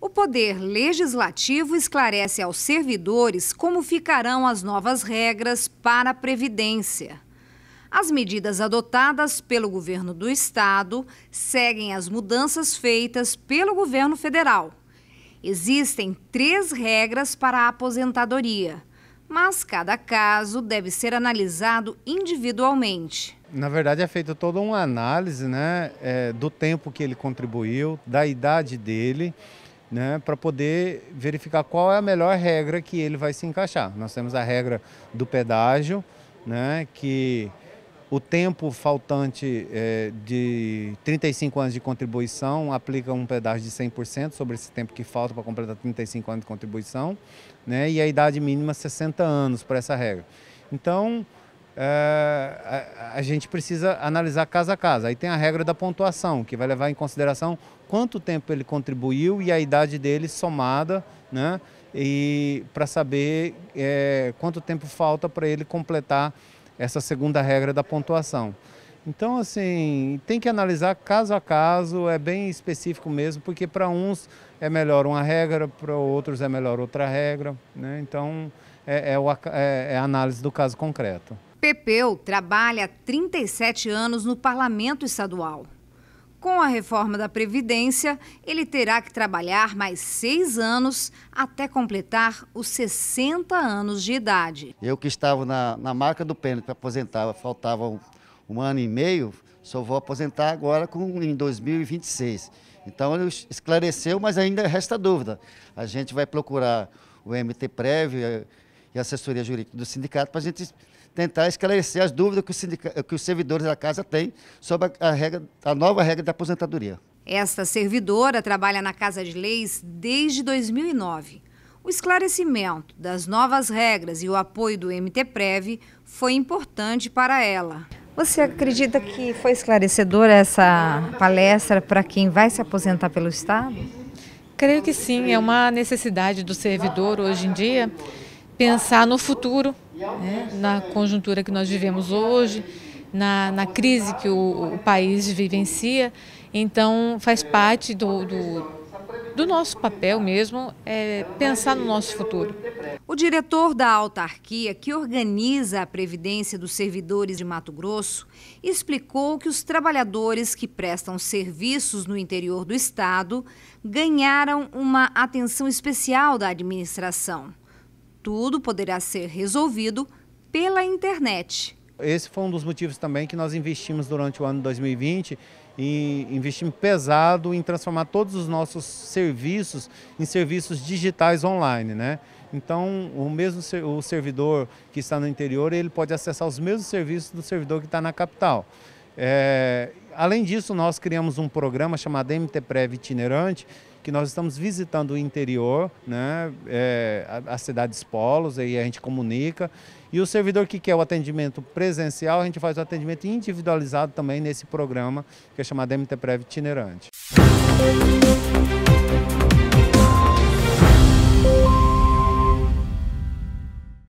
O Poder Legislativo esclarece aos servidores como ficarão as novas regras para a Previdência. As medidas adotadas pelo governo do estado seguem as mudanças feitas pelo governo federal. Existem três regras para a aposentadoria: mas cada caso deve ser analisado individualmente. Na verdade, é feita toda uma análise né, é, do tempo que ele contribuiu, da idade dele, né, para poder verificar qual é a melhor regra que ele vai se encaixar. Nós temos a regra do pedágio, né, que o tempo faltante é, de 35 anos de contribuição aplica um pedaço de 100% sobre esse tempo que falta para completar 35 anos de contribuição, né? e a idade mínima 60 anos para essa regra. Então, é, a, a, gente precisa analisar caso a caso. Aí tem a regra da pontuação, que vai levar em consideração quanto tempo ele contribuiu e a idade dele somada, né? E para saber é, quanto tempo falta para ele completar essa segunda regra da pontuação. Então, assim, tem que analisar caso a caso, é bem específico mesmo, porque para uns é melhor uma regra, para outros é melhor outra regra. Né? Então, é, é, o, é, é a análise do caso concreto. Pepeu trabalha há 37 anos no Parlamento Estadual. Com a reforma da Previdência, ele terá que trabalhar mais seis anos até completar os 60 anos de idade. Eu que estava na, na marca do pênalti para aposentar, faltava um, um, ano e meio, só vou aposentar agora com, em 2026. Então ele esclareceu, mas ainda resta dúvida. A gente vai procurar o MT Prévio, eh, e assessoria jurídica do sindicato, para a gente tentar esclarecer as dúvidas que, que os servidores da casa têm sobre a, regra, a nova regra da aposentadoria. Esta servidora trabalha na Casa de Leis desde 2009. O esclarecimento das novas regras e o apoio do MTPREV foi importante para ela. Você acredita que foi esclarecedora essa palestra para quem vai se aposentar pelo Estado? Creio que sim, é uma necessidade do servidor hoje em dia pensar no futuro, né, na conjuntura que nós vivemos hoje, na, na crise que o, o, país vivencia. Então, faz parte do, do, do nosso papel mesmo é pensar no nosso futuro. O diretor da autarquia, que organiza a previdência dos servidores de Mato Grosso, explicou que os trabalhadores que prestam serviços no interior do estado ganharam uma atenção especial da administração tudo poderá ser resolvido pela internet. Esse foi um dos motivos também que nós investimos durante o ano 2020 e investimos pesado em transformar todos os nossos serviços em serviços digitais online, né? Então, o mesmo o servidor que está no interior, ele pode acessar os mesmos serviços do servidor que está na capital. É, além disso, nós criamos um programa chamado MT Prev Itinerante, que nós estamos visitando o interior, né, é, as cidades polos, aí a gente comunica. E o servidor que quer é o atendimento presencial, a gente faz o atendimento individualizado também nesse programa, que é chamado MT Prev Itinerante. Música